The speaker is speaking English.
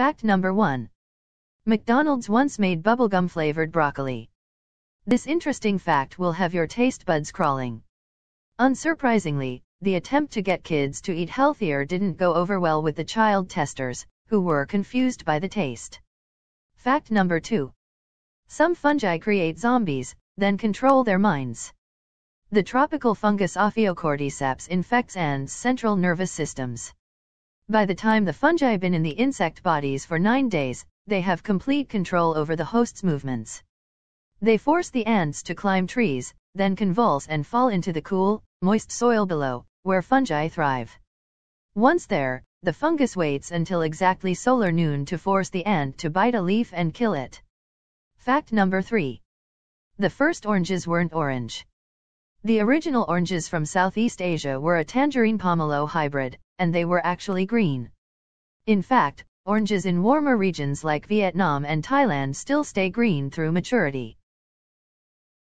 Fact number 1. McDonald's once made bubblegum flavored broccoli. This interesting fact will have your taste buds crawling. Unsurprisingly, the attempt to get kids to eat healthier didn't go over well with the child testers, who were confused by the taste. Fact number 2. Some fungi create zombies, then control their minds. The tropical fungus Ophiocordyceps infects ants' central nervous systems. By the time the fungi have been in the insect bodies for nine days, they have complete control over the host's movements. They force the ants to climb trees, then convulse and fall into the cool, moist soil below, where fungi thrive. Once there, the fungus waits until exactly solar noon to force the ant to bite a leaf and kill it. Fact number 3. The first oranges weren't orange. The original oranges from Southeast Asia were a tangerine pomelo hybrid, and they were actually green. In fact, oranges in warmer regions like Vietnam and Thailand still stay green through maturity.